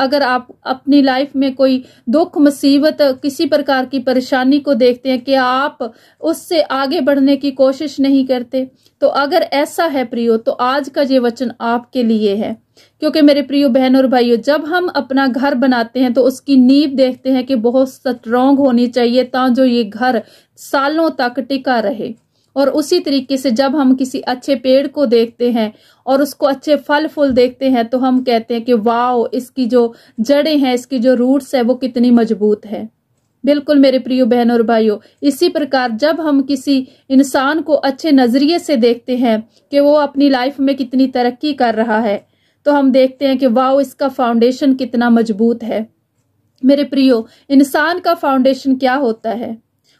अगर आप अपनी लाइफ में कोई दुख मुसीबत किसी प्रकार की परेशानी को देखते हैं कि आप उससे आगे बढ़ने की कोशिश नहीं करते तो अगर ऐसा है प्रियो तो आज का ये वचन आपके लिए है क्योंकि मेरे प्रियो बहन और भाइयों जब हम अपना घर बनाते हैं तो उसकी नींव देखते हैं कि बहुत स्ट्रोंग होनी चाहिए ताकि ये घर सालों तक टिका रहे और उसी तरीके से जब हम किसी अच्छे पेड़ को देखते हैं और उसको अच्छे फल फूल देखते हैं तो हम कहते हैं कि वाओ इसकी जो जड़ें हैं इसकी जो रूट्स है वो कितनी मजबूत है बिल्कुल मेरे प्रियो बहन और भाइयों इसी प्रकार जब हम किसी इंसान को अच्छे नज़रिए से देखते हैं कि वो अपनी लाइफ में कितनी तरक्की कर रहा है तो हम देखते हैं कि वाओ इसका फाउंडेशन कितना मजबूत है मेरे प्रियो इंसान का फाउंडेशन क्या होता है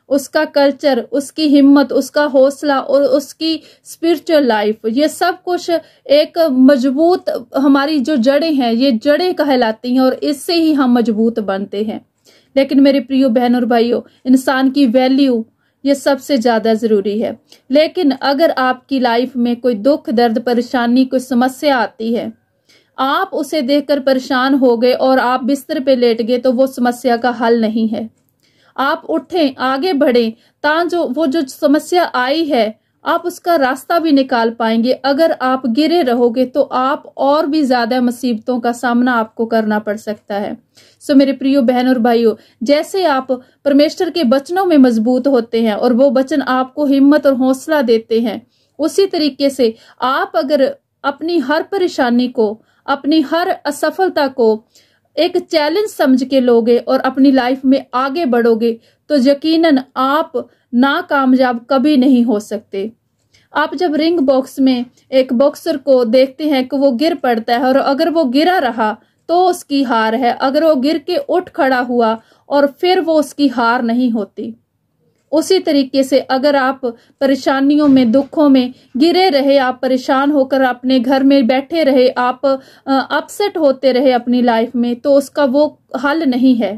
उसका कल्चर उसकी हिम्मत उसका हौसला और उसकी स्पिरिचुअल लाइफ ये सब कुछ एक मजबूत हमारी जो जड़ें हैं ये जड़ें कहलाती हैं और इससे ही हम मजबूत बनते हैं लेकिन मेरे प्रियो बहन और भाइयों इंसान की वैल्यू ये सबसे ज़्यादा ज़रूरी है लेकिन अगर आपकी लाइफ में कोई दुख दर्द परेशानी कोई समस्या आती है आप उसे देखकर परेशान हो गए और आप बिस्तर पे लेट गए तो वो समस्या का हल नहीं है आप उठें आगे बढ़ें ता जो वो जो समस्या आई है आप उसका रास्ता भी निकाल पाएंगे अगर आप गिरे रहोगे तो आप और भी ज़्यादा मुसीबतों का सामना आपको करना पड़ सकता है सो मेरे प्रियो बहन और भाइयों जैसे आप परमेश्वर के बचनों में मजबूत होते हैं और वो बचन आपको हिम्मत और हौसला देते हैं उसी तरीके से आप अगर अपनी हर परेशानी को अपनी हर असफलता को एक चैलेंज समझ के लोगे और अपनी लाइफ में आगे बढ़ोगे तो यकीनन आप नाकामयाब कभी नहीं हो सकते आप जब रिंग बॉक्स में एक बॉक्सर को देखते हैं कि वो गिर पड़ता है और अगर वो गिरा रहा तो उसकी हार है अगर वो गिर के उठ खड़ा हुआ और फिर वो उसकी हार नहीं होती उसी तरीके से अगर आप परेशानियों में दुखों में गिरे रहे आप परेशान होकर अपने घर में बैठे रहे आप अपसेट होते रहे अपनी लाइफ में तो उसका वो हल नहीं है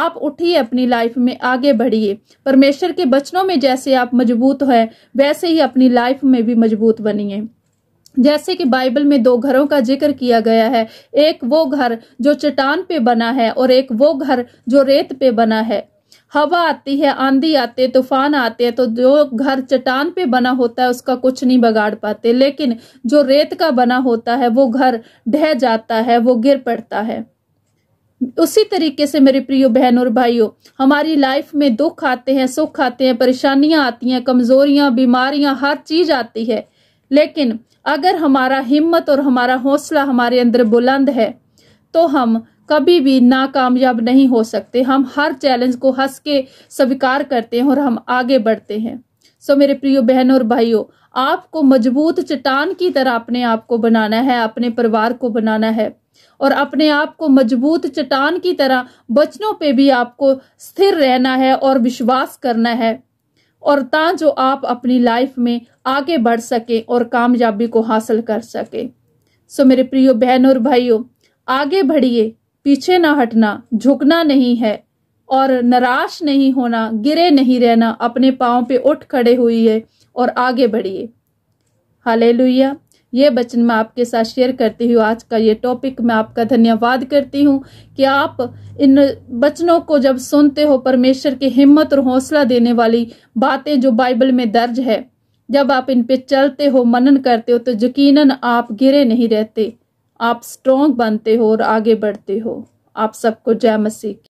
आप उठिए अपनी लाइफ में आगे बढ़िए परमेश्वर के बचनों में जैसे आप मजबूत हैं वैसे ही अपनी लाइफ में भी मजबूत बनिए जैसे कि बाइबल में दो घरों का जिक्र किया गया है एक वो घर जो चट्टान पे बना है और एक वो घर जो रेत पे बना है हवा आती है आंधी आती है तूफान आते हैं तो जो घर चट्टान पे बना होता है उसका कुछ नहीं बगाड़ पाते लेकिन जो रेत का बना होता है वो घर ढह जाता है वो गिर पड़ता है उसी तरीके से मेरे प्रियो बहन और भाइयों हमारी लाइफ में दुख आते हैं सुख आते हैं परेशानियां आती हैं कमजोरियां बीमारियां हर चीज आती है लेकिन अगर हमारा हिम्मत और हमारा हौसला हमारे अंदर बुलंद है तो हम कभी भी नाकामयाब नहीं हो सकते हम हर चैलेंज को हंस के स्वीकार करते हैं और हम आगे बढ़ते हैं सो मेरे प्रियो बहनों और भाइयों आपको मजबूत चट्टान की तरह अपने आप को बनाना है अपने परिवार को बनाना है और अपने आप को मजबूत चट्टान की तरह बचनों पे भी आपको स्थिर रहना है और विश्वास करना है और ता जो आप अपनी लाइफ में आगे बढ़ सके और कामयाबी को हासिल कर सके सो मेरे प्रियो बहन और भाइयों आगे बढ़िए पीछे ना हटना झुकना नहीं है और निराश नहीं होना गिरे नहीं रहना अपने पाँव पे उठ खड़े हुई है और आगे बढ़िए हाले ये बचन मैं आपके साथ शेयर करती हूँ आज का ये टॉपिक मैं आपका धन्यवाद करती हूँ कि आप इन बचनों को जब सुनते हो परमेश्वर की हिम्मत और हौसला देने वाली बातें जो बाइबल में दर्ज है जब आप इन पे चलते हो मनन करते हो तो यकीनन आप गिरे नहीं रहते आप स्ट्रोंग बनते हो और आगे बढ़ते हो आप सबको जय मसीह